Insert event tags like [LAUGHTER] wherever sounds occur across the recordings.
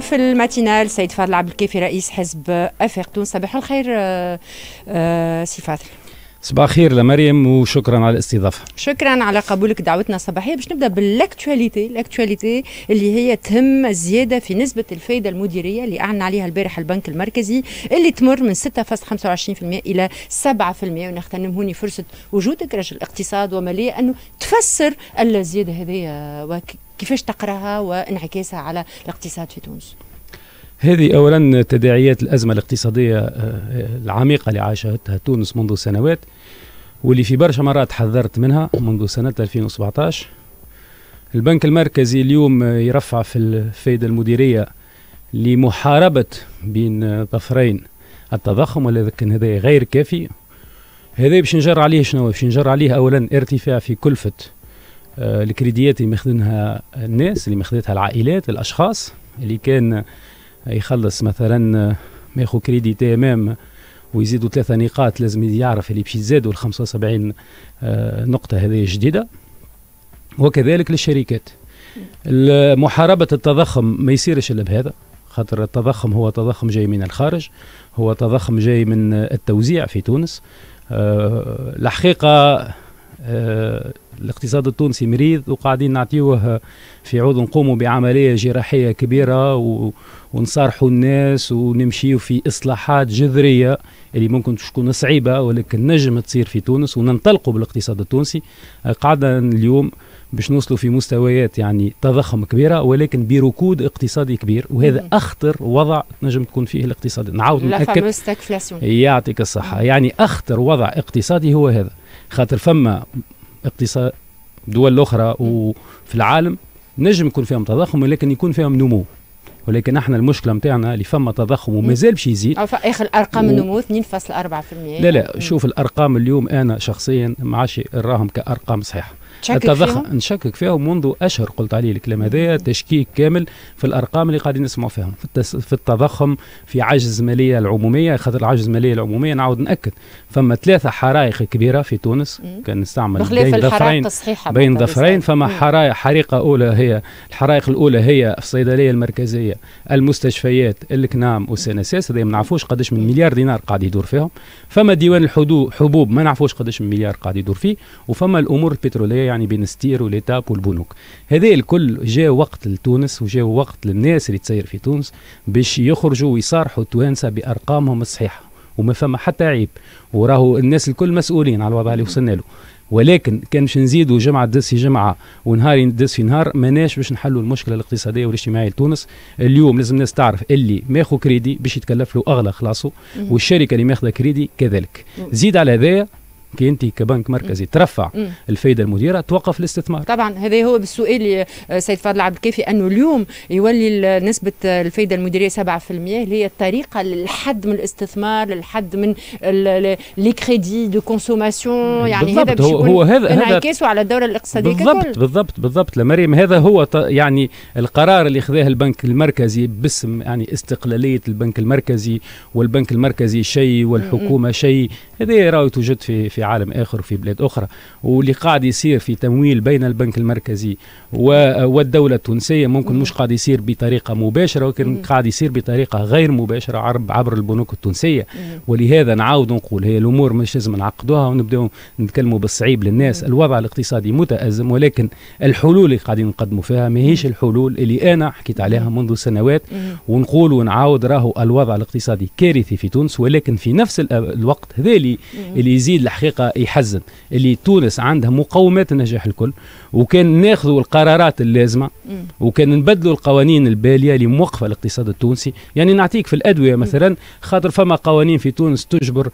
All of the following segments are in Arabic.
في الماتينال سيد فاضل عبد الكافي رئيس حزب افاق تونس صباح الخير آه، آه، سي فاضل صباح الخير لمريم وشكرا على الاستضافه شكرا على قبولك دعوتنا الصباحيه باش نبدا بالاكتواليتي الاكتواليتي اللي هي تهم الزياده في نسبه الفائده المديريه اللي اعلن عليها البارح البنك المركزي اللي تمر من 6.25% الى 7% ونغتنم هوني فرصه وجودك رجل اقتصاد وماليه انه تفسر الزياده هذه آه، كيفاش تقراها وانعكاسها على الاقتصاد في تونس هذه اولا تداعيات الازمه الاقتصاديه آه، آه، العميقه اللي عاشتها تونس منذ سنوات واللي في برشا مرات حذرت منها منذ سنه 2017 البنك المركزي اليوم آه، يرفع في الفائده المديريه لمحاربه بين طفرين التضخم ولكن هذا غير كافي هذا باش نجر عليه شنو باش نجر عليه اولا ارتفاع في كلفه آه، الكريديات اللي ماخذينها الناس اللي ماخذتها العائلات الاشخاص اللي كان يخلص مثلا ياخذ كريدي تي ام ام ويزيدوا ثلاثة نقاط لازم يعرف اللي باش يزادوا ال 75 نقطة هذه جديدة وكذلك للشركات محاربة التضخم ما يصيرش إلا بهذا خاطر التضخم هو تضخم جاي من الخارج هو تضخم جاي من التوزيع في تونس آه، الحقيقة آه، الاقتصاد التونسي مريض وقاعدين نعطيوه في عوض نقوموا بعملية جراحية كبيرة و... ونصارحوا الناس ونمشيوا في إصلاحات جذرية اللي ممكن تكون صعيبة ولكن نجم تصير في تونس وننطلقوا بالاقتصاد التونسي قاعدة اليوم باش نوصلوا في مستويات يعني تضخم كبيره ولكن بركود اقتصادي كبير وهذا اخطر وضع نجم تكون فيه الاقتصاد نعاود ناكد يعطيك الصحه يعني اخطر وضع اقتصادي هو هذا خاطر فما اقتصاد دول أخرى وفي العالم نجم يكون فيهم تضخم ولكن يكون فيهم نمو ولكن احنا المشكله نتاعنا اللي فما تضخم ومازال باش يزيد او اخر ارقام و... النمو 2.4% لا لا شوف الارقام اليوم انا شخصيا ما عادش نراهم كارقام صحيحه التضخم نشكك فيها منذ اشهر قلت عليه الكلام هذايا تشكيك كامل في الارقام اللي قاعدين نسمعوا فيهم في, التس... في التضخم في عجز الماليه العموميه خاطر العجز الماليه العموميه نعاود ناكد فما ثلاثه حرائق كبيره في تونس كان نستعمل بين ضفرين بين ضفرين فما حرائق حريقه اولى هي الحرائق الاولى هي الصيدليه المركزيه المستشفيات الكنام والسنساس هذا ما نعرفوش قداش من مليار دينار قاعد يدور فيهم فما ديوان الحبوب ما نعرفوش قداش من مليار قاعد يدور فيه وفما الامور البتروليه يعني بين ستير وليتاب والبنوك هذا الكل جاء وقت لتونس وجاء وقت للناس اللي تسير في تونس باش يخرجوا ويصارحوا التوانسه بارقامهم الصحيحه وما فما حتى عيب وراهو الناس الكل مسؤولين على الوضع اللي وصلنا له ولكن كان باش نزيدوا جمعه تدس في جمعه ونهار تدس في نهار ماناش باش نحلوا المشكله الاقتصاديه والاجتماعيه لتونس اليوم لازم الناس تعرف اللي ماخو كريدي باش يتكلف له اغلى خلاصه والشركه اللي ماخذه كريدي كذلك زيد على هذايا كي انت كبنك مركزي ترفع الفايده المديره توقف الاستثمار طبعا هذا هو بالسؤال آه، سيد فضل عبد الكافي انه اليوم يولي نسبه الفايده المديريه 7% اللي هي الطريقه للحد من الاستثمار للحد من لي كريدي دو كونسوماسيون يعني هذا بالضبط هو هذا انعكاسه على الدوره الاقتصاديه بالضبط ككل. بالضبط بالضبط لمريم هذا هو يعني القرار اللي خذاه البنك المركزي باسم يعني استقلاليه البنك المركزي والبنك المركزي شيء والحكومه شيء هذا راهو توجد في في في عالم اخر وفي بلاد اخرى واللي قاعد يصير في تمويل بين البنك المركزي والدوله التونسيه ممكن مش قاعد يصير بطريقه مباشره ولكن قاعد يصير بطريقه غير مباشره عبر البنوك التونسيه ولهذا نعاود نقول هي الامور مش لازم نعقدوها ونبداو نتكلموا بالصعيب للناس الوضع الاقتصادي متازم ولكن الحلول اللي قاعدين نقدموا فيها ماهيش الحلول اللي انا حكيت عليها منذ سنوات ونقول ونعاود راهو الوضع الاقتصادي كارثي في تونس ولكن في نفس الوقت هذا اللي يزيد الحقيقه بطريقه يحزن اللي تونس عندها مقومات النجاح الكل وكان ناخذوا القرارات اللازمه وكان نبدلوا القوانين الباليه اللي موقفه الاقتصاد التونسي يعني نعطيك في الادويه مثلا خاطر فما قوانين في تونس تجبر آه،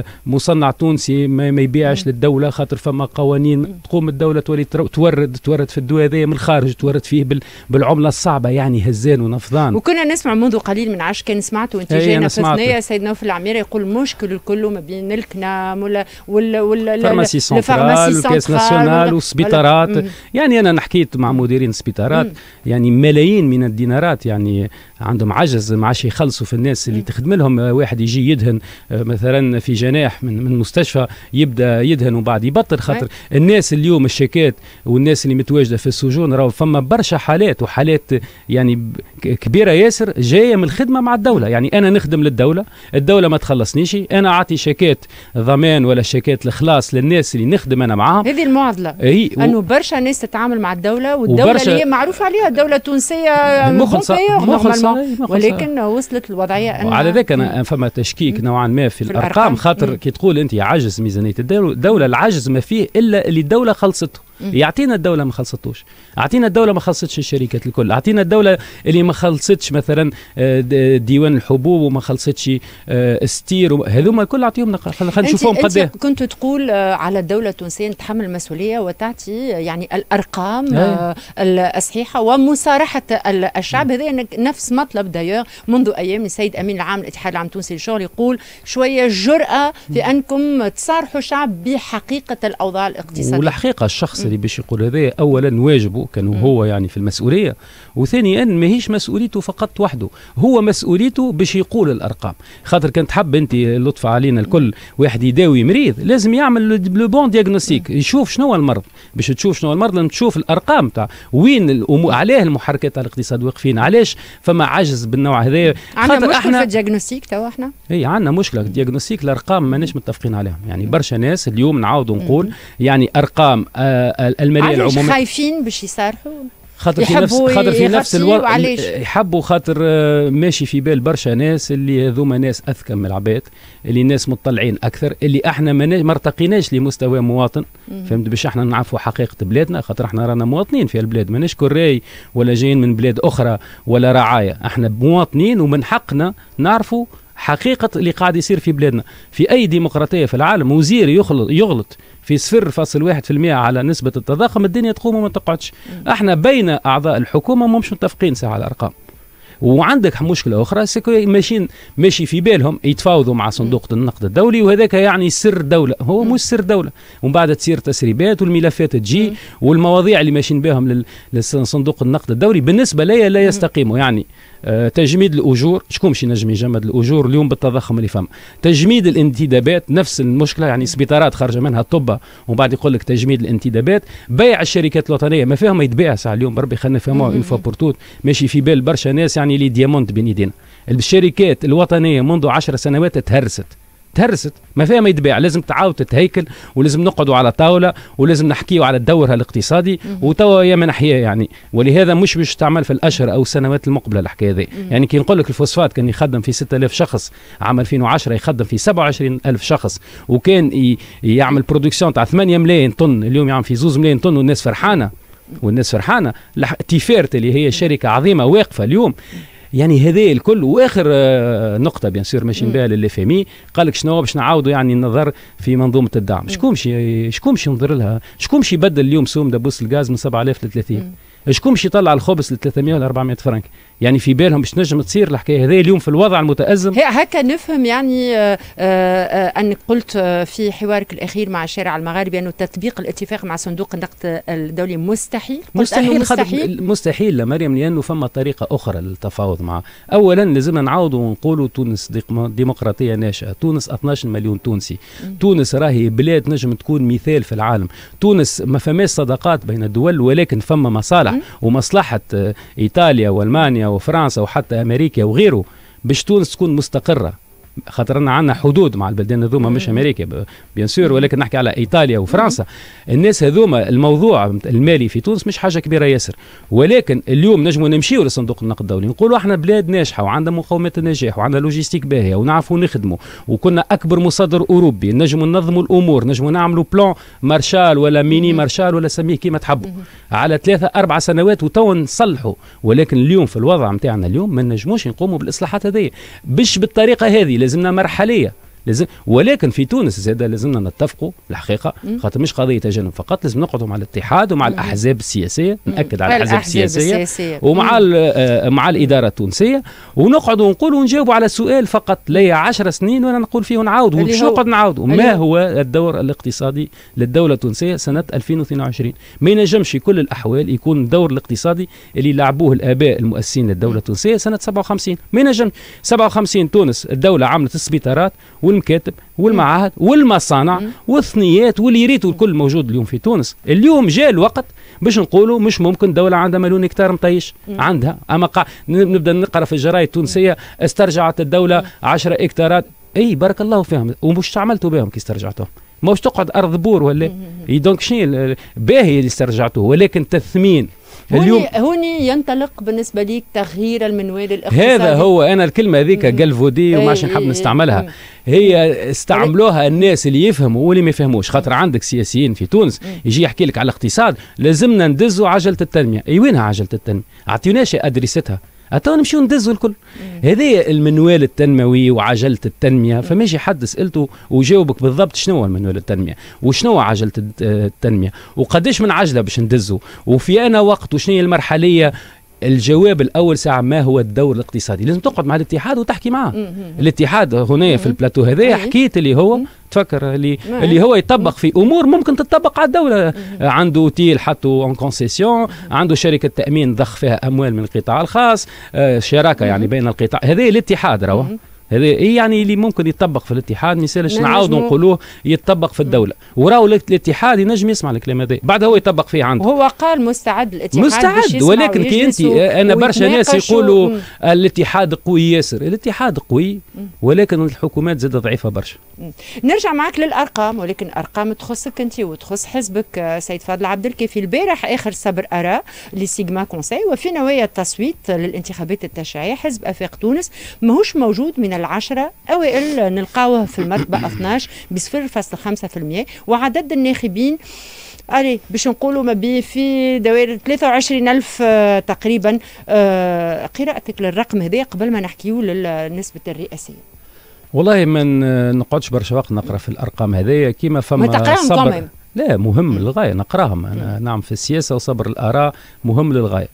آه، مصنع تونسي ما يبيعش للدوله خاطر فما قوانين تقوم الدوله تولي تورد تورد في الدواء هذايا من الخارج تورد فيه بالعمله الصعبه يعني هزان ونفضان وكنا نسمع منذ قليل من عاش كان سمعته وانت جاينا في سيد نوف العمير يقول مشكل الكل ما بين الكنام ولا ولا ولا الفارماسي سنترال والكاس ناسيونال سبيطارات يعني انا حكيت مع مديرين سبيطارات يعني ملايين من الدينارات يعني عندهم عجز ما عادش يخلصوا في الناس اللي تخدم لهم آه، واحد يجي يدهن آه، مثلا في جناح من من مستشفى يبدا يدهن وبعد يبطل خاطر الناس اليوم الشيكات والناس اللي متواجده في السجون راهو فما برشا حالات وحالات يعني كبيره ياسر جايه من الخدمه مع الدوله يعني انا نخدم للدوله الدوله ما تخلصنيش انا اعطي شيكات ضمان ولا شيكات الخلاص للناس اللي نخدم انا معاهم هذه المعضله اي و... انه برشا ناس تتعامل مع الدوله والدوله اللي هي معروف عليها الدوله التونسيه مخلصه ولكن وصلت الوضعيه انه وعلى ذاك انا فما تشكيك نوعا ما في, في الارقام خاطر كي تقول انت عجز ميزانيه الدوله العجز ما فيه الا اللي الدوله خلصته يعطينا الدوله ما خلصتوش اعطينا الدوله ما خلصتش الشركات الكل اعطينا الدوله اللي ما خلصتش مثلا آه، ديوان الحبوب وما خلصتش آه، ستير هذوما الكل اعطيهم خلينا نشوفهم قد إيه. كنت تقول آه، على الدوله التونسيه تتحمل المسؤوليه وتعطي يعني الارقام الصحيحه ومصارحه الشعب هذا يعني نفس مطلب دايوغ منذ ايام السيد امين العام الاتحاد العام التونسي للشغل يقول شويه جراه في انكم تصارحوا الشعب بحقيقه الاوضاع الاقتصاديه والحقيقه الشخص اللي باش يقول هذا اولا واجبه كان هو يعني في المسؤوليه وثانيا ماهيش مسؤوليته فقط وحده هو مسؤوليته باش يقول الارقام خاطر كان تحب انت لطف علينا الكل واحد يداوي مريض لازم يعمل لو بون دياغنوستيك يشوف شنو هو المرض باش تشوف شنو هو المرض لازم تشوف الارقام تاع وين الامور علاه المحركات تاع الاقتصاد واقفين علاش فما عجز بالنوع هذا عندنا مشكله احنا في الدياغنوستيك توا احنا اي عندنا مشكله الديغنوستيك الارقام ماناش متفقين عليهم يعني برشا ناس اليوم نعاودوا نقول يعني ارقام آه، الماليه العموميه خايفين باش يصارحوا خاطر في نفس خاطر في نفس الوقت يحبوا خاطر آه، ماشي في بال برشا ناس اللي هذوما ناس اذكى من العباد اللي ناس مطلعين اكثر اللي احنا ما ارتقيناش لمستوى مواطن فهمت باش احنا نعرفوا حقيقه بلادنا خاطر احنا رانا مواطنين في البلاد ماناش كوري ولا جايين من بلاد اخرى ولا رعايا احنا مواطنين ومن حقنا نعرفوا حقيقة اللي قاعد يصير في بلادنا في أي ديمقراطية في العالم وزير يغلط, يغلط في صفر فاصل واحد في المئة على نسبة التضخم الدنيا تقوم وما تقعدش احنا بين أعضاء الحكومة مش متفقين ساعة على الأرقام وعندك مشكله اخرى ماشيين ماشي في بالهم يتفاوضوا مع صندوق النقد الدولي وهذاك يعني سر دوله هو مش سر دوله ومن بعد تصير تسريبات والملفات تجي والمواضيع اللي ماشيين بهم لصندوق النقد الدولي بالنسبه لي لا يستقيموا يعني آه، تجميد الاجور شكون باش ينجم يجمد الاجور اليوم بالتضخم اللي فما تجميد الانتدابات نفس المشكله يعني سبيطارات خارجه منها الطبه ومن بعد يقول لك تجميد الانتدابات بيع الشركات الوطنيه ما فيهم يتباع ساعه اليوم بربي خلينا نفهموا اون فوا بور توت ماشي في بال برشا ناس يعني لي ديامونت بين يدينا الشركات الوطنيه منذ عشر سنوات تهرست تهرست ما فيها ما يتباع لازم تعاود تتهيكل ولازم نقعدوا على طاوله ولازم نحكيوا على الدور الاقتصادي وتوا يا من احياء يعني ولهذا مش باش تعمل في الاشهر او السنوات المقبله الحكايه هذه يعني كي نقول لك الفوسفات كان يخدم في 6000 شخص عام 2010 يخدم في 27000 شخص وكان يعمل برودكسيون تاع 8 ملايين طن اليوم يعمل في 2 ملايين طن والناس فرحانه والناس فرحانه تيفيرت اللي هي شركه عظيمه واقفه اليوم يعني هذا الكل واخر آه، نقطه بيان سور ماشي بها للاف ام قال لك شنو باش نعاودوا يعني النظر في منظومه الدعم شكون شكون باش ينظر لها شكون باش يبدل اليوم سوم دبوس الغاز من 7000 ل 30 شكون باش يطلع الخبز ل 300 ولا 400 فرنك يعني في بالهم باش نجم تصير الحكايه هذه اليوم في الوضع المتازم هكا نفهم يعني آه، آه، آه، انك قلت في حوارك الاخير مع الشارع المغاربي انه تطبيق الاتفاق مع صندوق النقد الدولي مستحيل مستحيل مستحيل مستحيل لمريم لانه فما طريقه اخرى للتفاوض معه اولا لازم نعاود ونقولوا تونس ديمقراطيه ناشئه تونس 12 مليون تونسي تونس راهي بلاد نجم تكون مثال في العالم تونس ما فماش صداقات بين الدول ولكن فما مصالح ومصلحه ايطاليا والمانيا وفرنسا وحتى امريكا وغيره باش تونس تكون مستقره خاطر عندنا حدود مع البلدان هذوما مش امريكا بيان سور ولكن نحكي على ايطاليا وفرنسا الناس هذوما الموضوع المالي في تونس مش حاجه كبيره ياسر ولكن اليوم نجموا نمشيو لصندوق النقد الدولي نقولوا احنا بلاد ناجحه وعندنا مقومات النجاح وعندنا لوجيستيك باهيه ونعرفوا نخدموا وكنا اكبر مصدر اوروبي نجموا ننظموا الامور نجموا نعملوا بلان مارشال ولا ميني مارشال ولا سميه كيما تحبوا على ثلاثه اربع سنوات وتوا نصلحوا ولكن اليوم في الوضع نتاعنا اليوم ما نجموش نقوموا بالاصلاحات هذه مش بالطريقه هذه لازمنا مرحليه لازم ولكن في تونس زاد لازمنا نتفقوا الحقيقه خاطر مش قضيه تجنب فقط لازم نقعدوا مع الاتحاد ومع الاحزاب السياسيه ناكد على الاحزاب السياسيه, ومع آه، مع الاداره التونسيه ونقعدوا ونقولوا ونجاوبوا على سؤال فقط لي 10 سنين وانا نقول فيه ونعاود وباش نقعد نعاود ما هو الدور الاقتصادي للدوله التونسيه سنه 2022 ما ينجمش كل الاحوال يكون الدور الاقتصادي اللي لعبوه الاباء المؤسسين للدوله التونسيه سنه 57 ما ينجمش 57 تونس الدوله عملت السبيطارات وال والمكاتب والمعاهد والمصانع والثنيات واليريت والكل موجود اليوم في تونس اليوم جاء الوقت باش نقولوا مش ممكن دولة عندها مليون هكتار مطيش عندها أما قا... نبدأ نقرأ في الجرايد التونسية استرجعت الدولة 10 هكتارات اي بارك الله فيهم ومش تعملتوا بهم كي استرجعتهم موش تقعد ارض بور ولا دونك شنو باهي اللي استرجعته ولكن تثمين اليوم هوني ينطلق بالنسبه ليك تغيير المنوال الاقتصادي هذا هو انا الكلمه هذيك جلفودي إيه، وما عادش نحب إيه، نستعملها إيه. هي استعملوها الناس اللي يفهموا واللي ما يفهموش خاطر عندك سياسيين في تونس يجي يحكي لك على الاقتصاد لازمنا ندزوا عجله التنميه اي وينها عجله التنميه اعطيوناش ادريستها تو نمشيو ندزوا الكل إيه. هذه المنوال التنموي وعجله التنميه إيه. فماشي حد سالته وجاوبك بالضبط شنو هو المنوال التنميه وشنو عجله آه، التنميه وقداش من عجله باش ندزوا وفي انا وقت وشنو هي المرحليه الجواب الاول ساعه ما هو الدور الاقتصادي لازم تقعد مع الاتحاد وتحكي معاه الاتحاد هنا في البلاتو هذا حكيت اللي هو تفكر اللي اللي هو يطبق في امور ممكن تطبق على الدوله عنده اوتيل حطوا اون كونسيسيون عنده شركه تامين ضخ فيها اموال من القطاع الخاص آه، شراكه يعني بين القطاع هذا الاتحاد روح هذا إيه يعني اللي ممكن يتطبق في الاتحاد مثال يسالش نعاودوا نقولوه يتطبق في الدوله وراو الاتحاد ينجم يسمع الكلام هذا بعد هو يطبق فيه عنده هو قال مستعد الاتحاد مستعد ولكن كي انت انا برشا ناس يقولوا الاتحاد قوي ياسر الاتحاد قوي ولكن الحكومات زاد ضعيفه برشا نرجع معك للارقام ولكن ارقام تخصك انت وتخص حزبك آه، سيد فاضل عبد الكافي البارح اخر صبر اراء لسيغما كونساي وفي نوايا التصويت للانتخابات التشريعيه حزب افاق تونس ماهوش موجود من العشرة أو نلقاوه في المرتبة 12 ب 0.5% وعدد الناخبين الي باش نقولوا ما بين في دوائر 23 ألف آه، تقريبا آه، قراءتك للرقم هذا قبل ما نحكيه للنسبه الرئاسيه والله ما نقعدش برشا وقت نقرا في الارقام هذايا كيما فما ما صبر لا مهم للغايه نقراهم انا نعم في السياسه وصبر الاراء مهم للغايه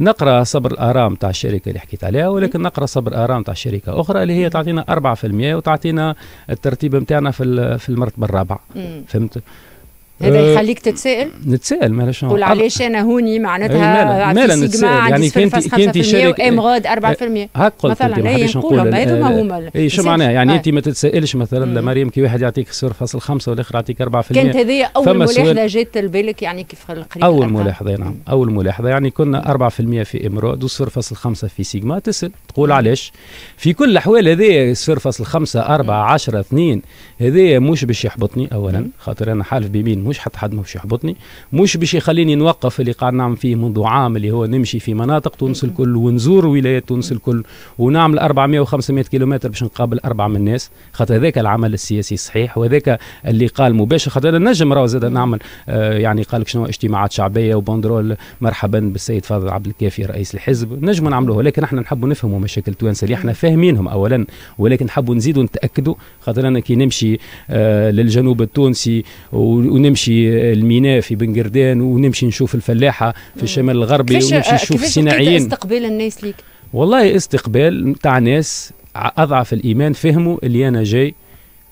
نقرا صبر الارام تاع الشركه اللي حكيت عليها ولكن نقرا صبر الارام تاع شركه اخرى اللي هي تعطينا 4% وتعطينا الترتيب نتاعنا في في المرتبه الرابعه فهمت هذا أه، يخليك تتساءل نتسائل معلش قول علاش انا هوني معناتها مالا نتسائل يعني كان كان شارك امغاد 4% هاك قلت مثلا ما نقول هذوما هما اي شو معناها يعني آه. انت ما تتسائلش مثلا مريم كي واحد يعطيك 0.5 والاخر يعطيك 4% كانت هذه اول ملاحظه جات لبالك يعني كيف القريب اول ملاحظه نعم اول ملاحظه يعني كنا 4% في امراد و0.5 في سيجما تسال تقول علاش في كل الاحوال هذا 0.5 4 10 2 هذا مش باش يحبطني اولا خاطر انا حالف بيمين مش حتى حد ما باش يحبطني مش باش يخليني نوقف اللي قاعد نعمل فيه منذ عام اللي هو نمشي في مناطق تونس الكل ونزور ولايات تونس الكل ونعمل 400 و500 كيلومتر باش نقابل اربع من الناس خاطر هذاك العمل السياسي صحيح وهذاك اللي قال مباشر خاطر انا نجم راه زاد نعمل آه يعني قال لك شنو اجتماعات شعبيه وبندرول مرحبا بالسيد فاضل عبد الكافي رئيس الحزب نجم نعملوه لكن احنا نحبوا نفهموا مشاكل تونس اللي احنا فاهمينهم اولا ولكن نحبوا نزيدوا نتاكدوا خاطر انا كي نمشي آه للجنوب التونسي ونمشي نمشي الميناء في بن قردان ونمشي نشوف الفلاحه في الشمال الغربي ونمشي آه، نشوف الصناعيين استقبال الناس ليك والله استقبال تاع ناس اضعف الايمان فهموا اللي انا جاي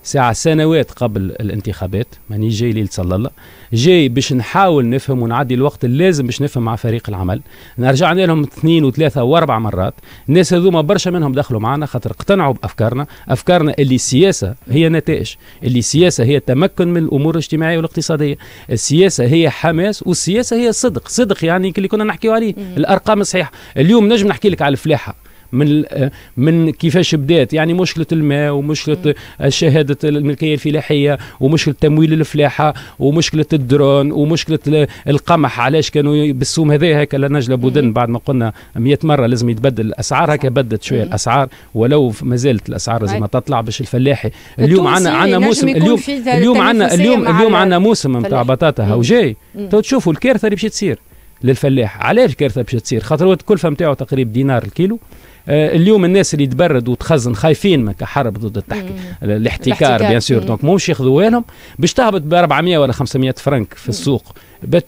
ساعة سنوات قبل الانتخابات ماني جاي ليلة صلى الله جاي باش نحاول نفهم ونعدي الوقت اللازم باش نفهم مع فريق العمل رجعنا لهم اثنين وثلاثة واربع مرات الناس هذوما برشا منهم دخلوا معنا خاطر اقتنعوا بأفكارنا أفكارنا اللي السياسة هي نتائج اللي السياسة هي التمكن من الأمور الاجتماعية والاقتصادية السياسة هي حماس والسياسة هي صدق صدق يعني اللي كنا نحكيو عليه الأرقام صحيحة اليوم نجم نحكي لك على الفلاحة من آه، من كيفاش بدات يعني مشكله الماء ومشكله آه، شهاده الملكيه الفلاحيه ومشكله تمويل الفلاحه ومشكله الدرون ومشكله القمح علاش كانوا بالسوم هذا هكا لا نجلب بعد ما قلنا 100 مره لازم يتبدل الاسعار هكا بدت شويه الاسعار ولو ما زالت الاسعار لازم تطلع باش الفلاحي اليوم عندنا عندنا موسم اليوم اليوم عندنا اليوم اليوم عندنا موسم نتاع بطاطا هاو جاي تو تشوفوا الكارثه اللي باش تصير للفلاح علاش الكارثه باش تصير خاطر الكلفه نتاعو تقريبا دينار الكيلو آه، اليوم الناس اللي تبرد وتخزن خايفين من حرب ضد التحكي الاحتكار بيان سور دونك مش والهم باش تهبط ب 400 ولا 500 فرنك في السوق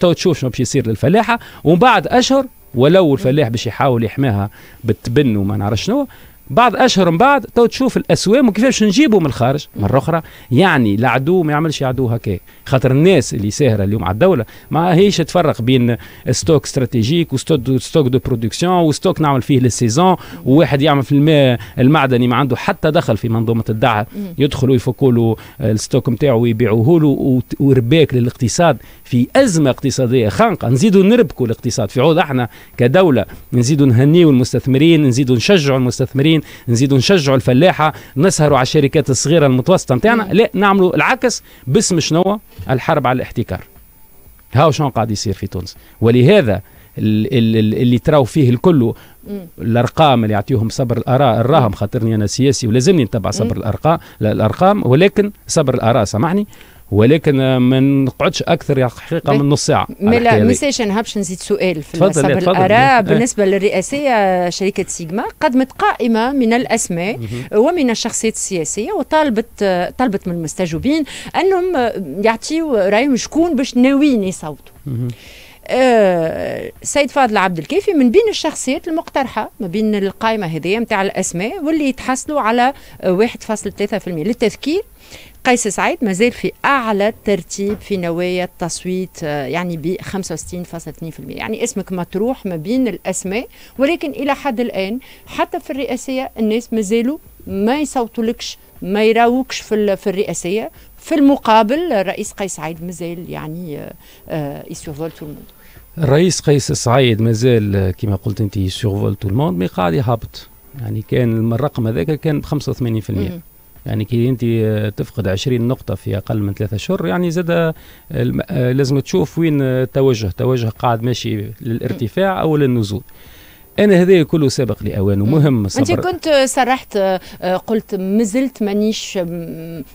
تو تشوف شنو باش يصير للفلاحه ومن بعد اشهر ولو الفلاح باش يحاول يحماها بالتبن وما نعرف شنو بعض اشهر من بعد تو تشوف الاسوام وكيفاش نجيبوا من الخارج مره اخرى يعني العدو ما يعملش عدو هكا خاطر الناس اللي ساهره اليوم على الدوله ما هيش تفرق بين ستوك استراتيجيك وستوك دو برودكسيون وستوك نعمل فيه للسيزون وواحد يعمل في الماء المعدني ما عنده حتى دخل في منظومه الدعه يدخلوا يفكوا له الستوك نتاعو ويبيعوه له ورباك للاقتصاد في ازمه اقتصاديه خانقه نزيدوا نربكوا الاقتصاد في عوض احنا كدوله نزيدوا نهنيوا المستثمرين نزيدوا نشجعوا المستثمرين المواطنين نزيدوا نشجعوا الفلاحه نسهروا على الشركات الصغيره المتوسطه نتاعنا لا نعملوا العكس باسم شنو الحرب على الاحتكار هاو شنو قاعد يصير في تونس ولهذا اللي تراو فيه الكل الارقام اللي يعطيهم صبر الاراء الراهم خاطرني انا سياسي ولازمني نتبع صبر الارقام الارقام ولكن صبر الاراء سامحني ولكن ما نقعدش اكثر حقيقه من نص ساعه ملا ميساج نهبش نزيد سؤال في تفضل الاراء إيه. بالنسبه للرئاسيه شركه سيجما قدمت قائمه من الاسماء ومن الشخصيات السياسيه وطالبت طلبت من المستجوبين انهم يعطيو رايهم شكون باش ناويين يصوتوا آه، سيد فاضل عبد الكافي من بين الشخصيات المقترحة ما بين القائمة هذية متاع الأسماء واللي يتحصلوا على 1.3% للتذكير قيس سعيد مازال في اعلى الترتيب في نوايا التصويت آه، يعني ب 65.2% يعني اسمك مطروح ما بين الاسماء ولكن الى حد الان حتى في الرئاسيه الناس مازالوا ما يصوتوا لكش ما يراوكش في في الرئاسيه في المقابل الرئيس قيس سعيد مازال يعني آه، آه، يسيرفول تو الموند الرئيس قيس سعيد مازال كما قلت انت سيرفول تو الموند مي قاعد يهبط يعني كان الرقم هذاك كان ب 85% يعني كي انت تفقد 20 نقطه في اقل من ثلاثة اشهر يعني زاد لازم تشوف وين التوجه توجه قاعد ماشي للارتفاع او للنزول انا هذا كله سابق لاوانه مهم الصبر انت كنت صرحت آه، قلت مازلت مانيش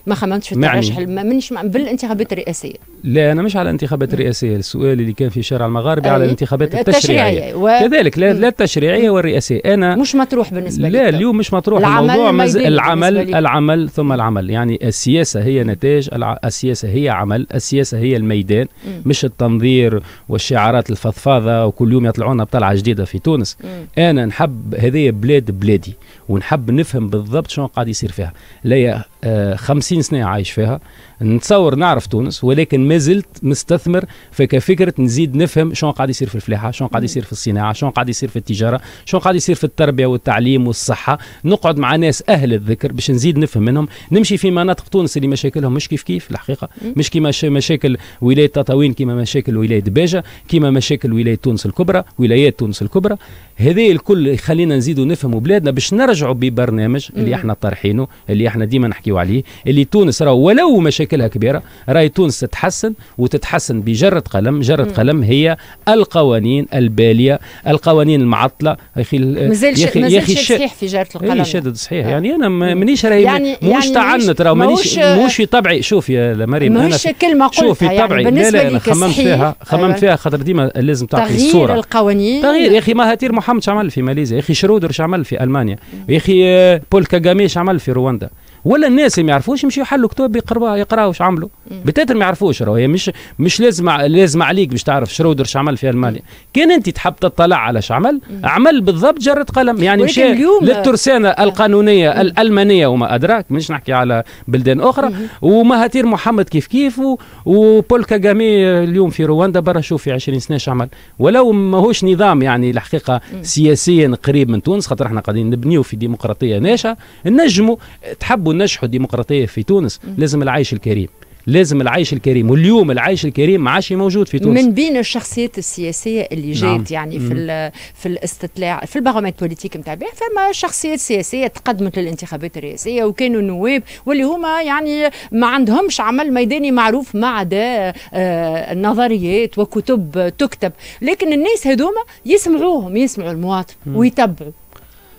ما خممتش في الترشح مانيش بالانتخابات الرئاسيه لا انا مش على الانتخابات نعم. الرئاسيه السؤال اللي كان في شارع المغاربه على الانتخابات التشريعيه, التشريعية. و... كذلك لا, لا التشريعيه والرئاسيه انا مش مطروح بالنسبه لي لا اليوم مش مطروح العمل الموضوع مز... العمل العمل ثم العمل يعني السياسه هي نتاج الع... السياسه هي عمل السياسه هي الميدان م. مش التنظير والشعارات الفضفاضه وكل يوم يطلعونا بطلعه جديده في تونس م. انا نحب هذه بلاد بلادي ونحب نفهم بالضبط شنو قاعد يصير فيها لا خمسين سنة عايش فيها نتصور نعرف تونس ولكن ما زلت مستثمر في كفكرة نزيد نفهم شنو قاعد يصير في الفلاحة شنو قاعد يصير في الصناعة شنو قاعد يصير في التجارة شنو قاعد يصير في التربية والتعليم والصحة نقعد مع ناس أهل الذكر باش نزيد نفهم منهم نمشي في مناطق تونس اللي مشاكلهم مش كيف كيف الحقيقة مش كيما مشاكل ولاية تطاوين كيما مشاكل ولاية باجة كيما مشاكل ولاية تونس الكبرى ولايات تونس الكبرى هذا الكل يخلينا نزيدوا نفهموا بلادنا باش نرجعوا ببرنامج اللي احنا طرحينه اللي احنا ديما نحكيو نحكيو عليه اللي تونس راه ولو مشاكلها كبيره راهي تونس تتحسن وتتحسن بجره قلم جره قلم هي القوانين الباليه القوانين المعطله يا اخي يا اخي صحيح في جره القلم إيه، شادد صحيح آه. يعني انا مانيش راهي يعني مش يعني تعنت راه مانيش مش في طبعي شوف يا مريم انا كلمه قلتها شوف في يعني. طبعي يعني لا لا انا خممت فيها آه. خممت فيها خاطر ديما لازم تعطي الصوره تغيير القوانين تغيير يا اخي مهاتير محمد شعمل في ماليزيا يا اخي شرودر شعمل في المانيا يا اخي آه، بول كاغامي شعمل في رواندا ولا الناس اللي ما يعرفوش يمشيو يحلوا كتب يقراوا يقراوا واش عملوا بتاتر ما يعرفوش راهو هي مش مش لازم لازم عليك باش تعرف شرودر اش عمل في المانيا كان انت تحب تطلع على اش عمل عمل بالضبط جرة قلم يعني مش للترسانه القانونيه مم. الالمانيه وما ادراك مش نحكي على بلدان اخرى ومهاتير محمد كيف كيف وبول كاغامي اليوم في رواندا برا شوف في 20 سنه اش عمل ولو ماهوش نظام يعني الحقيقه سياسيا قريب من تونس خاطر احنا قاعدين نبنيو في ديمقراطيه ناشئه نجموا تحبوا نشحوا الديمقراطيه في تونس لازم العيش الكريم لازم العيش الكريم واليوم العيش الكريم ما عادش موجود في تونس من بين الشخصيات السياسيه اللي نعم. جات نعم. يعني في في الاستطلاع في البارومتر بوليتيك نتاع فما شخصيات سياسيه تقدمت للانتخابات الرئاسيه وكانوا نواب واللي هما يعني ما عندهمش عمل ميداني معروف ما عدا آه، نظريات وكتب تكتب لكن الناس هذوما يسمعوهم يسمعوا المواطن ويتبعوا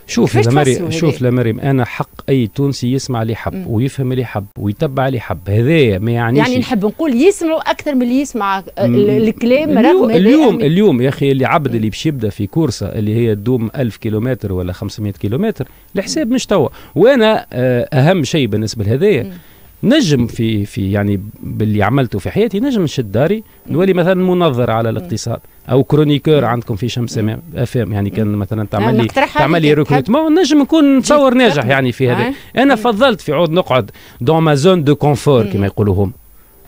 شوف يا مريم شوف لمريم انا حق اي تونسي يسمع اللي حب مم. ويفهم اللي حب ويتبع اللي حب هذايا ما يعنيش يعني نحب نقول يسمعوا اكثر من اللي يسمع آه، الكلام رغم اليوم اليوم, يعني. اليوم يا اخي اللي عبد اللي باش يبدا في كورسه اللي هي تدوم 1000 كيلومتر ولا 500 كيلومتر الحساب مش توا وانا آه، اهم شيء بالنسبه لهذايا نجم في في يعني باللي عملته في حياتي نجم نشد داري نولي مثلا منظر على الاقتصاد او كرونيكور عندكم في شمس افام يعني كان مثلا تعمل لي تعمل لي ريكروتمون نجم نكون نتصور ناجح يعني في هذا آه. انا فضلت في عود نقعد دون ما زون دو كونفور كما يقولوا هم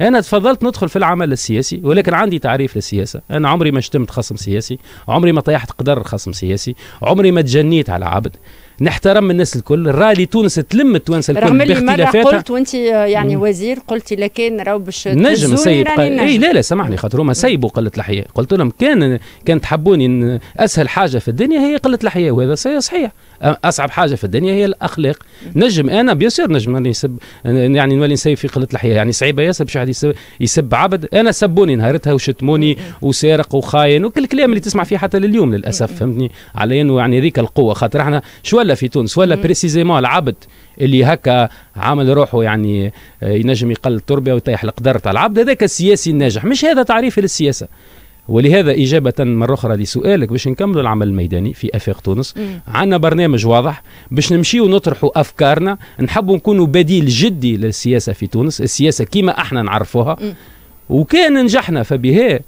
انا تفضلت ندخل في العمل السياسي ولكن عندي تعريف للسياسه انا عمري ما شتمت خصم سياسي عمري ما طيحت قدر خصم سياسي عمري ما تجنيت على عبد نحترم الناس الكل الرالي تونس تلم التوانسه الكل رغم اللي مره قلت وانت آه، يعني وزير قلت الا كان راهو باش نجم سيب قل... اي لا لا سامحني خاطر هما سيبوا قله الحياه قلت لهم كان كان تحبوني اسهل حاجه في الدنيا هي قله الحياه وهذا صحيح اصعب حاجه في الدنيا هي الاخلاق نجم انا بيسير نجم نسب يعني نولي نسيب في قله الحياه يعني صعيبه ياسر باش واحد يسب, يسب عبد انا سبوني نهارتها وشتموني وسارق وخاين وكل الكلام اللي تسمع فيه حتى لليوم للاسف فهمتني على انه يعني هذيك القوه خاطر احنا شو ولا في تونس ولا بريسيزيمون العبد اللي هكا عامل روحه يعني آه، ينجم يقل التربيه ويطيح القدر تاع العبد هذاك السياسي الناجح مش هذا تعريفي للسياسه ولهذا إجابة مرة أخرى لسؤالك باش نكملوا العمل الميداني في أفاق تونس عندنا برنامج واضح باش نمشيو نطرحوا أفكارنا نحبوا نكونوا بديل جدي للسياسة في تونس السياسة كما احنا نعرفوها وكان نجحنا فبها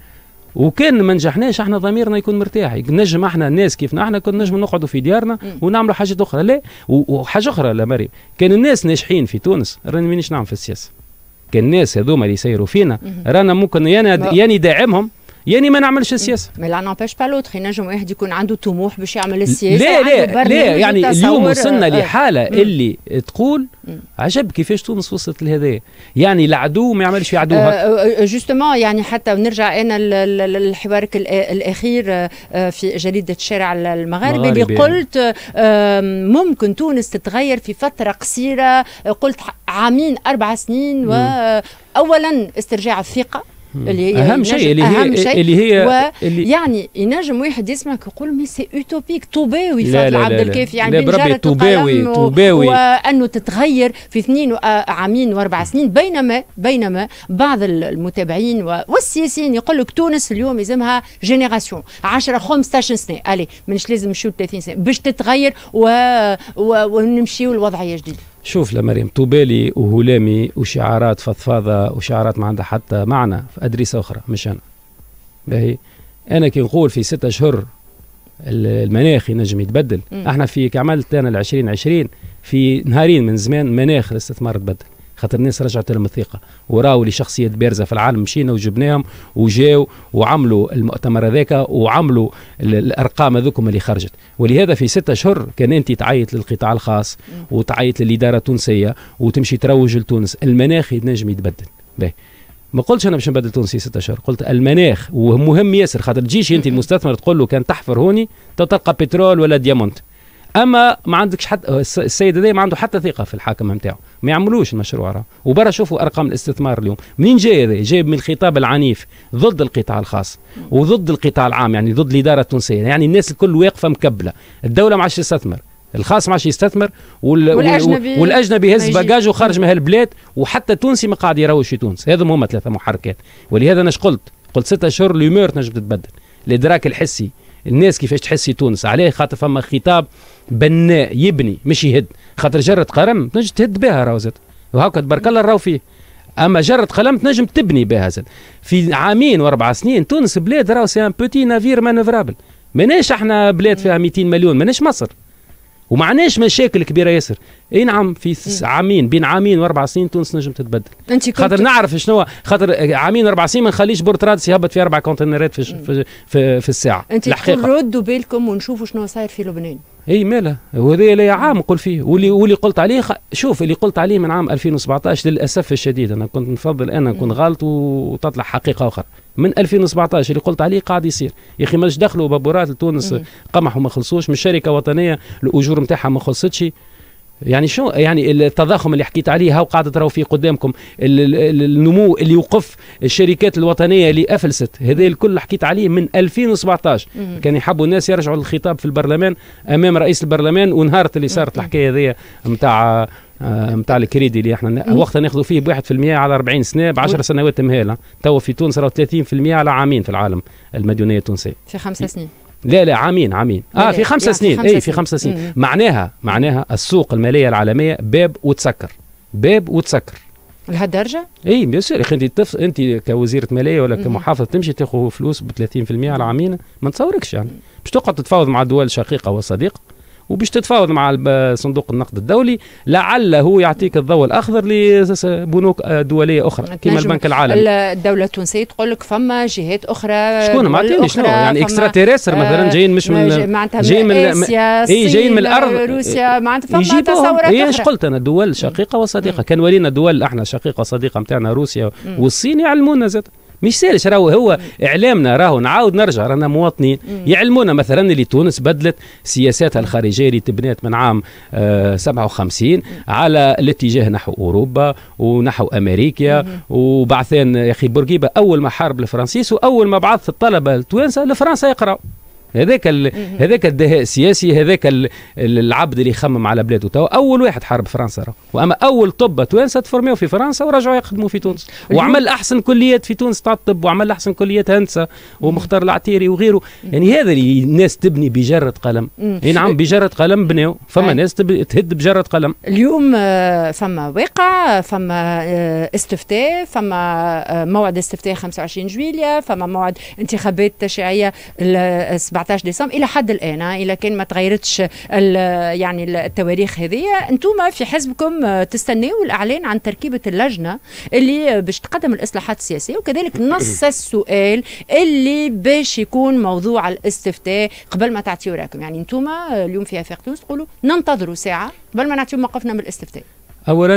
وكان ما نجحناش احنا ضميرنا يكون مرتاح نجم احنا الناس كيفنا احنا كنا نجم نقعدوا في ديارنا ونعملوا حاجات اخرى لا وحاجه اخرى لا مريم كان الناس ناجحين في تونس راني مانيش نعمل في السياسه كان الناس هذوما اللي يسيروا فينا رانا ممكن يعني ياني داعمهم يعني ما نعملش السياسه ما لا نامبيش با لوتر ينجم واحد يكون عنده طموح باش يعمل السياسه لا لا لا يعني اليوم وصلنا آه. لحاله مم. اللي تقول عجب كيفاش تونس وصلت لهذا يعني العدو ما يعملش في عدو آه جوستومون آه، آه، يعني حتى نرجع انا للحوار الاخير في جريده الشارع المغاربه اللي قلت ممكن تونس تتغير في فتره قصيره قلت عامين اربع سنين واولا استرجاع الثقه اللي هي اهم شيء اللي هي أهم شيء اللي هي اللي يعني ينجم واحد يسمعك يقول مي سي اوتوبيك طوباوي فضل عبد الكافي يعني بربي طوباوي طوباوي وانه تتغير في اثنين آه، عامين واربع سنين بينما بينما بعض المتابعين والسياسيين يقول لك تونس اليوم يلزمها جينيراسيون 10 15 سنه الي مانيش لازم نمشيو 30 سنه باش تتغير و... و... ونمشيو لوضعيه جديده شوف لمريم طوبالي وهلامي وشعارات فضفاضة وشعارات ما عندها حتى معنى في أدريسة أخرى مش أنا باهي أنا كي نقول في ستة أشهر المناخ ينجم يتبدل م. احنا في كعملت أنا العشرين عشرين في نهارين من زمان مناخ الاستثمار تبدل خاطر الناس رجعت لهم الثقه وراوا لي شخصيه بارزه في العالم مشينا وجبناهم وجاو وعملوا المؤتمر هذاك وعملوا الارقام هذوكم اللي خرجت ولهذا في ستة اشهر كان انت تعيط للقطاع الخاص وتعيط للاداره التونسيه وتمشي تروج لتونس المناخ ينجم يتبدل باهي ما قلتش انا باش نبدل تونسي ستة اشهر قلت المناخ ومهم ياسر خاطر تجيش انت المستثمر تقول له كان تحفر هوني تلقى بترول ولا ديامونت اما ما عندكش حتى السيد هذا ما عنده حتى ثقه في الحاكم نتاعو ما يعملوش المشروع راه وبرا شوفوا ارقام الاستثمار اليوم منين جاي هذا جايب من الخطاب العنيف ضد القطاع الخاص وضد القطاع العام يعني ضد الاداره التونسيه يعني الناس الكل واقفه مكبله الدوله ما عادش تستثمر الخاص ما عادش يستثمر وال... والاجنبي والاجنبي هز باجاج وخرج من هالبلاد وحتى التونسي ما قاعد يروش في تونس هذم هما ثلاثه محركات ولهذا انا قلت قلت ستة اشهر لومور تنجم تتبدل الادراك الحسي الناس كيفاش تحسي تونس عليه خاطر فما خطاب بناء يبني مش يهد خاطر جرة قلم تنجم تهد بها راهو زاد وهاكا تبارك الله راهو فيه اما جرة قلم تنجم تبني بها زاد في عامين واربع سنين تونس بلاد راهو سي ان بوتي نافير مانوفرابل ماناش احنا بلاد فيها 200 مليون ماناش مصر ومعناش مشاكل كبيره ياسر اي نعم في عامين بين عامين واربع سنين تونس نجم تتبدل انت خاطر نعرف شنو خاطر عامين واربع سنين ما نخليش بورترادس يهبط في اربع كونتينرات في, في, في, في الساعه انت الحقيقه ردوا بالكم ونشوفوا شنو صاير في لبنان اي ماله وهذا لا عام نقول فيه واللي واللي قلت عليه خ... شوف اللي قلت عليه من عام 2017 للاسف الشديد انا كنت نفضل انا نكون غلط وتطلع حقيقه اخرى من 2017 اللي قلت عليه قاعد يصير يا اخي ماش دخلوا بابورات لتونس قمح وما خلصوش من شركه وطنيه الاجور نتاعها ما خلصتش يعني شو يعني التضخم اللي حكيت عليه هاو قاعدة تراو في قدامكم النمو اللي وقف الشركات الوطنية اللي أفلست هذا الكل حكيت عليه من 2017 كان يحبوا الناس يرجعوا للخطاب في البرلمان أمام رئيس البرلمان ونهارت اللي صارت الحكاية هذه نتاع نتاع آه، الكريدي اللي احنا وقتها ناخذوا فيه ب 1% على 40 سنه ب 10 سنوات تمهيله تو في تونس راهو 30% على عامين في العالم المديونيه التونسيه في خمس سنين لا لا عامين عامين اه في يعني خمسة سنين اي في خمسة سنين, مم. معناها معناها السوق المالية العالمية باب وتسكر باب وتسكر لهالدرجة؟ اي بيان سور انت تف... انت كوزيرة مالية ولا كمحافظة تمشي تاخذ فلوس ب 30% على عامين ما نتصوركش يعني باش تقعد تتفاوض مع الدول الشقيقة والصديقة وباش تتفاوض مع صندوق النقد الدولي لعله يعطيك الضوء الاخضر لبنوك دوليه اخرى كما البنك العالمي الدوله التونسيه تقول لك فما جهات اخرى شكون ما عطيني شنو يعني اكسترا تيريسر آه، مثلا جايين مش من جايين من اي جايين من الارض آه، روسيا إيه، معناتها فما تصورات إيه، اخرى ايش قلت انا دول شقيقه وصديقه كان ولينا دول احنا شقيقه وصديقه نتاعنا روسيا والصين يعلمونا زاد مش سالش راهو هو اعلامنا راهو نعاود نرجع رانا مواطنين يعلمونا مثلا اللي تونس بدلت سياساتها الخارجيه اللي تبنات من عام آه 57 على الاتجاه نحو اوروبا ونحو امريكا وبعثان يا اخي بورقيبه اول ما حارب الفرنسيس واول ما بعث الطلبه التوانسه لفرنسا يقراوا هذاك هذاك الدهاء السياسي هذاك العبد اللي يخمم على بلاده توا اول واحد حارب فرنسا رو. واما اول طب توانسه تفرميو في فرنسا ورجعوا يخدموا في تونس أيوه. وعمل احسن كليات في تونس تاع الطب وعمل احسن كليات هندسه ومختار العتيري وغيره يعني هذا اللي الناس تبني بجره قلم اي نعم أيوه. بجره قلم بناو فما أيوه. ناس تهد بجره قلم اليوم آه، فما واقع فما آه، استفتاء فما آه، موعد استفتاء 25 جويليا فما موعد انتخابات تشريعيه 17 ديسمبر الى حد الان آه، الى كان ما تغيرتش يعني التواريخ هذه انتم في حزبكم آه، تستناو الاعلان عن تركيبه اللجنه اللي باش تقدم الاصلاحات السياسيه وكذلك نص [COUGHS] السؤال اللي باش يكون موضوع الاستفتاء قبل ما تعطيو رايكم يعني انتم آه، اليوم في افاق تونس تقولوا ننتظروا ساعه قبل ما نعطيو موقفنا من الاستفتاء اولا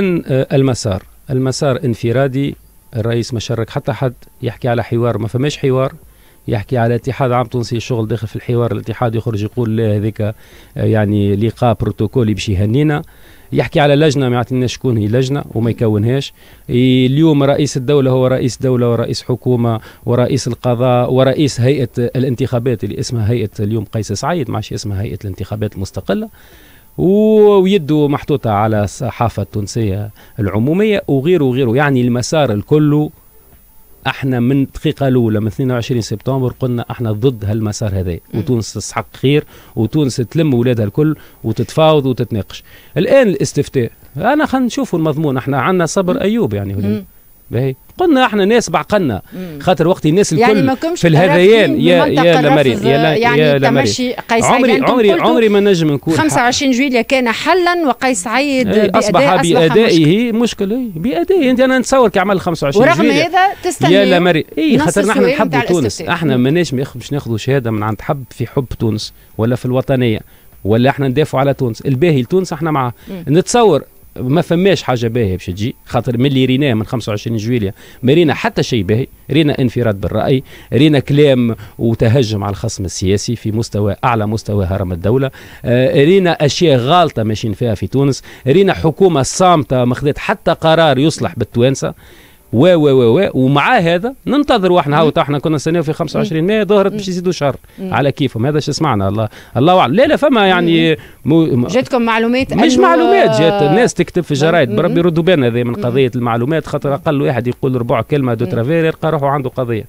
المسار المسار انفرادي الرئيس ما شارك حتى حد يحكي على حوار ما فماش حوار يحكي على اتحاد عام تونسي الشغل داخل في الحوار الاتحاد يخرج يقول لا هذاك آه، يعني لقاء بروتوكولي باش يهنينا يحكي على لجنه ما يعطيناش شكون هي لجنه وما يكونهاش اليوم رئيس الدوله هو رئيس دوله ورئيس حكومه ورئيس القضاء ورئيس هيئه الانتخابات اللي اسمها هيئه اليوم قيس سعيد ماش اسمها هيئه الانتخابات المستقله ويده محطوطه على الصحافه التونسيه العموميه وغيره وغيره يعني المسار الكله احنا من الدقيقه الاولى من 22 سبتمبر قلنا احنا ضد هالمسار هذا وتونس تسحق خير وتونس تلم ولادها الكل وتتفاوض وتتناقش الان الاستفتاء انا خلينا نشوفوا المضمون احنا عندنا صبر ايوب يعني باهي قلنا احنا ناس بعقلنا خاطر وقت الناس الكل يعني في الهذيان يا يا لمريم يا لا يعني يا تمشي قيس عمري عمري عمري ما نجم نكون 25 جويليا كان حلا وقيس عيد إيه، بأداء اصبح بادائه مشكل إيه، بادائه انت انا نتصور كي عمل 25 ورغم هذا تستنى يا لمريم اي خاطر نحن نحب تونس احنا ماناش باش ناخذوا شهاده من عند حب في حب تونس ولا في الوطنيه ولا احنا ندافعوا على تونس الباهي لتونس احنا معاه نتصور ما فماش حاجه باهيه باش تجي خاطر ملي ريناه من 25 جويليا ما رينا حتى شيء باهي رينا انفراد بالراي رينا كلام وتهجم على الخصم السياسي في مستوى اعلى مستوى هرم الدوله آه، رينا اشياء غالطه ماشيين فيها في تونس رينا حكومه صامته ما حتى قرار يصلح بالتوانسه و و و و ومع هذا ننتظر واحنا هاو احنا كنا سنه في 25 مايو ظهرت باش يزيدوا شهر على كيفهم هذا شو سمعنا الله الله اعلم لا لا فما يعني مو جاتكم معلومات مش معلومات جات الناس تكتب في الجرايد بربي يردوا بالنا هذه من قضيه المعلومات خاطر اقل واحد يقول ربع كلمه دو ترافير يلقى روحه عنده قضيه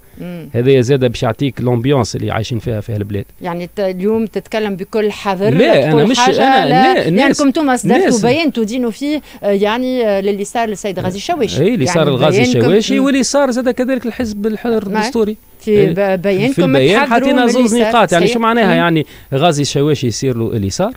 هذا زاده باش يعطيك الامبيونس اللي عايشين فيها في هالبلاد يعني اليوم تتكلم بكل حذر لا انا مش انا لا لانكم يعني انتم اصدرتوا بيان تدينوا فيه آه، يعني آه، للي صار للسيد غازي شاويش اي اللي صار يعني الغازي الشواشي واللي صار زاد كذلك الحزب الحر نعم. الدستوري في إيه. بيانكم في البيان حاطين زوز نقاط يعني شو معناها يعني غازي الشواشي يصير له اللي صار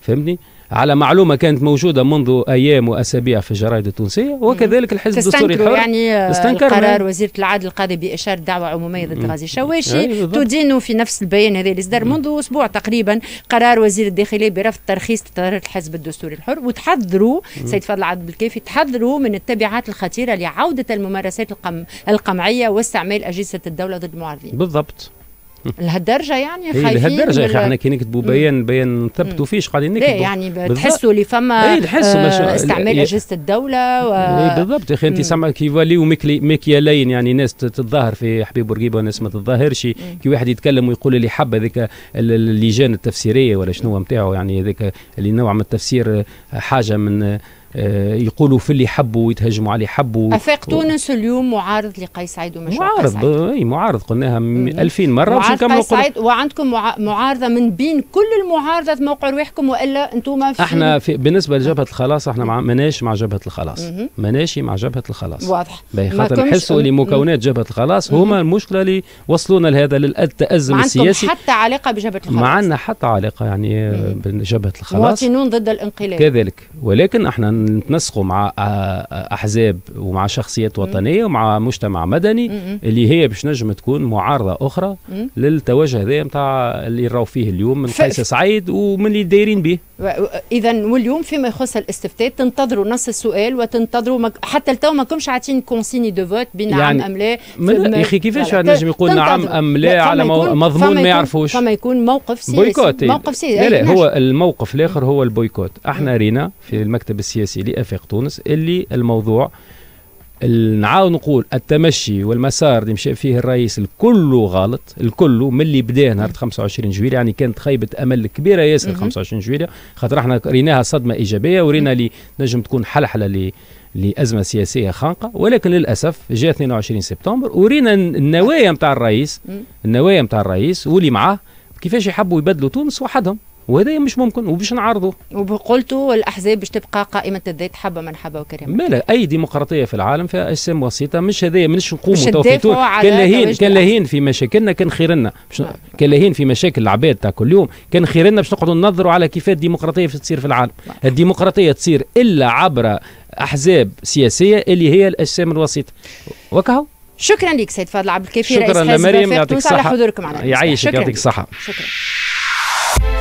فهمتني على معلومه كانت موجوده منذ ايام واسابيع في الجرائد التونسيه وكذلك الحزب الدستوري الحر يعني آه، استنكر قرار وزيره العدل القاضي باشار دعوه عموميه ضد غازي أيوة، الشواشي تدين في نفس البيان هذا اللي صدر منذ اسبوع تقريبا قرار وزير الداخليه برفض ترخيص قرارات الحزب الدستوري الحر وتحذروا سيد فضل عبد الكافي تحذروا من التبعات الخطيره لعوده الممارسات القم القمعيه واستعمال اجهزه الدوله ضد المعارضين بالضبط [LAUGHS] لهالدرجه يعني إيه، خايفين لهالدرجه يا اخي احنا كي نكتبوا بيان بيان نثبتوا فيش قاعدين نكتبوا يعني تحسوا اللي فما ايه تحسوا آه، إيه، استعمال إيه. اجهزه الدوله و... ايه بالضبط يا اخي انت سما كي فاليو مكيالين يعني ناس تتظاهر في حبيب بورقيبه وناس ما تتظاهرش كي واحد يتكلم ويقول اللي حب هذاك اللجان التفسيريه ولا شنو نتاعو يعني هذاك اللي نوع من التفسير آه، حاجه من آه، يقولوا في اللي حبوا ويتهجموا على اللي حبوا افاق تونس اليوم معارض لقيس سعيد ومشروع معارض اي معارض قلناها 2000 مره باش نكملوا سعيد وعندكم معارضه من بين كل المعارضه موقع رواحكم والا انتم في احنا في بالنسبه لجبهه الخلاص احنا مع ماناش مع جبهه الخلاص ماناش مع جبهه الخلاص واضح خاطر نحسوا اللي مكونات جبهه الخلاص هما المشكله اللي وصلونا لهذا للتازم السياسي ما حتى علاقه بجبهه الخلاص ما عندنا حتى علاقه يعني آه، بجبهه الخلاص مواطنون ضد الانقلاب كذلك ولكن احنا نتنسقوا مع احزاب ومع شخصيات وطنيه ومع مجتمع مدني اللي هي باش نجم تكون معارضه اخرى للتوجه هذا نتاع اللي راهو فيه اليوم من قيس سعيد ومن اللي دايرين به اذا واليوم فيما يخص الاستفتاء تنتظروا نص السؤال وتنتظروا مك... حتى لتو ما كمش عاطين كونسيني دو فوت بنعم يعني ام لا يا اخي كيفاش نجم يقول نعم ام لا على مضمون ما يعرفوش فما يكون موقف سياسي بويكوت موقف سياسي لا لا هو الموقف الاخر هو البويكوت احنا رينا في المكتب السياسي السياسي لافاق تونس اللي الموضوع نعاود نقول التمشي والمسار اللي مشى فيه الرئيس الكل غلط الكل من اللي بداه نهار 25 جويليا يعني كانت خيبة أمل كبيرة ياسر 25 جويليا خاطر احنا ريناها صدمة إيجابية ورينا اللي نجم تكون حلحلة لأزمة سياسية خانقة ولكن للأسف جاء 22 سبتمبر ورينا النوايا نتاع الرئيس النوايا نتاع الرئيس واللي معاه كيفاش يحبوا يبدلوا تونس وحدهم وهذا مش ممكن وباش نعرضوا وقلتوا الاحزاب باش تبقى قائمه الذات حبه من حبه وكريم مالا اي ديمقراطيه في العالم فيها اجسام وسيطه مش هذايا مش نقوموا تو كان لاهين كان لاهين في مشاكلنا كان خير لنا آه. كان لاهين في مشاكل العباد تاع كل يوم كان خير لنا باش نقعدوا ننظروا على كيف الديمقراطيه تصير في العالم آه. الديمقراطيه تصير الا عبر احزاب سياسيه اللي هي الاجسام الوسيطه وكهو شكرا لك سيد فاضل عبد الكافي رئيس حزب الصحه على حضوركم معنا يعيشك يعطيك الصحه شكرا